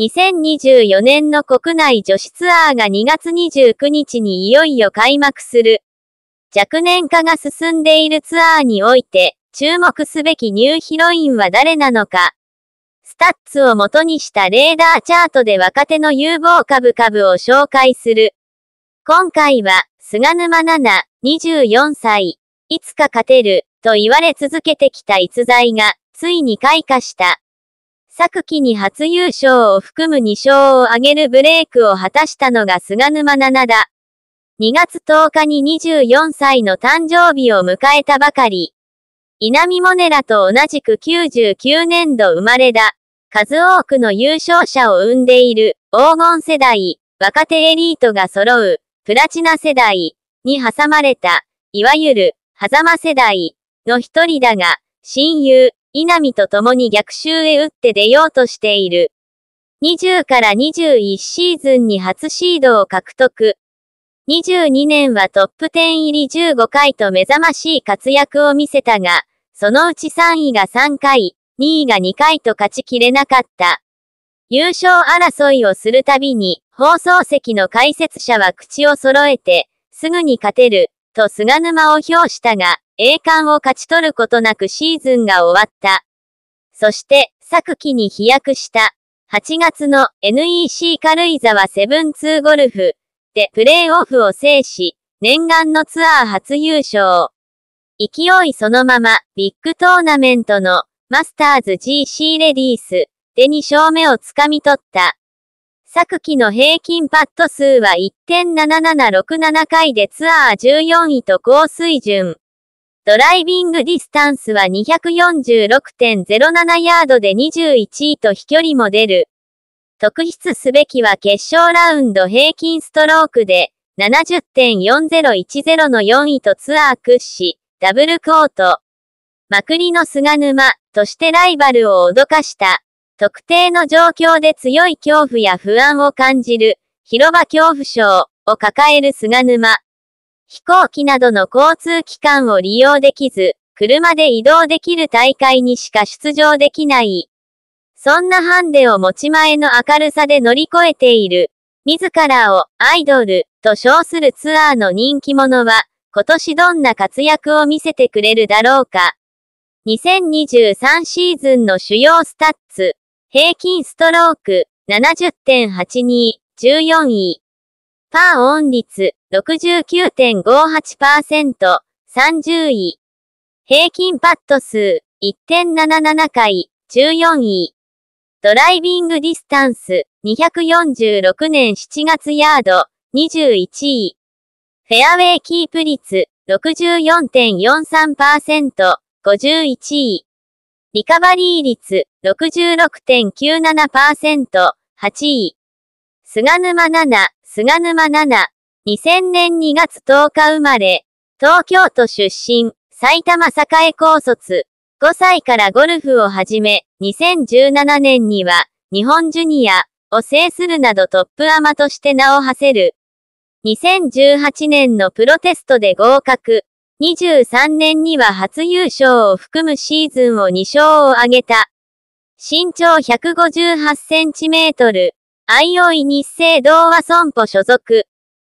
2024年の国内女子ツアーが2月29日にいよいよ開幕する。若年化が進んでいるツアーにおいて、注目すべきニューヒロインは誰なのか。スタッツを元にしたレーダーチャートで若手の有望株株を紹介する。今回は、菅沼奈々、24歳、いつか勝てる、と言われ続けてきた逸材が、ついに開花した。昨季に初優勝を含む2勝を挙げるブレイクを果たしたのが菅沼七だ。2月10日に24歳の誕生日を迎えたばかり。稲見モネラと同じく99年度生まれだ。数多くの優勝者を生んでいる黄金世代、若手エリートが揃うプラチナ世代に挟まれた、いわゆる狭間世代の一人だが、親友、稲見と共に逆襲へ打って出ようとしている。20から21シーズンに初シードを獲得。22年はトップ10入り15回と目覚ましい活躍を見せたが、そのうち3位が3回、2位が2回と勝ちきれなかった。優勝争いをするたびに、放送席の解説者は口を揃えて、すぐに勝てる、と菅沼を評したが、栄冠を勝ち取ることなくシーズンが終わった。そして、昨季に飛躍した。8月の NEC 軽井沢セブンツーゴルフでプレーオフを制し、念願のツアー初優勝。勢いそのままビッグトーナメントのマスターズ GC レディースで2勝目をつかみ取った。昨季の平均パット数は1.7767回でツアー14位と高水準。ドライビングディスタンスは246.07ヤードで21位と飛距離も出る。特筆すべきは決勝ラウンド平均ストロークで70.4010の4位とツアー屈指、ダブルコート。まくりの菅沼としてライバルを脅かした。特定の状況で強い恐怖や不安を感じる、広場恐怖症を抱える菅沼。飛行機などの交通機関を利用できず、車で移動できる大会にしか出場できない。そんなハンデを持ち前の明るさで乗り越えている。自らをアイドルと称するツアーの人気者は、今年どんな活躍を見せてくれるだろうか。2023シーズンの主要スタッツ、平均ストローク70.82、14位。パーオン率69.58%、30位。平均パット数、1.77回、14位。ドライビングディスタンス、246年7月ヤード、21位。フェアウェイキープ率、64.43%、51位。リカバリー率、66.97%、8位。菅沼7、菅沼7、2000年2月10日生まれ、東京都出身、埼玉栄高卒、5歳からゴルフを始め、2017年には、日本ジュニアを制するなどトップアマとして名を馳せる。2018年のプロテストで合格。23年には初優勝を含むシーズンを2勝を挙げた。身長158センチメートル。愛 o i 日清同和損保所属。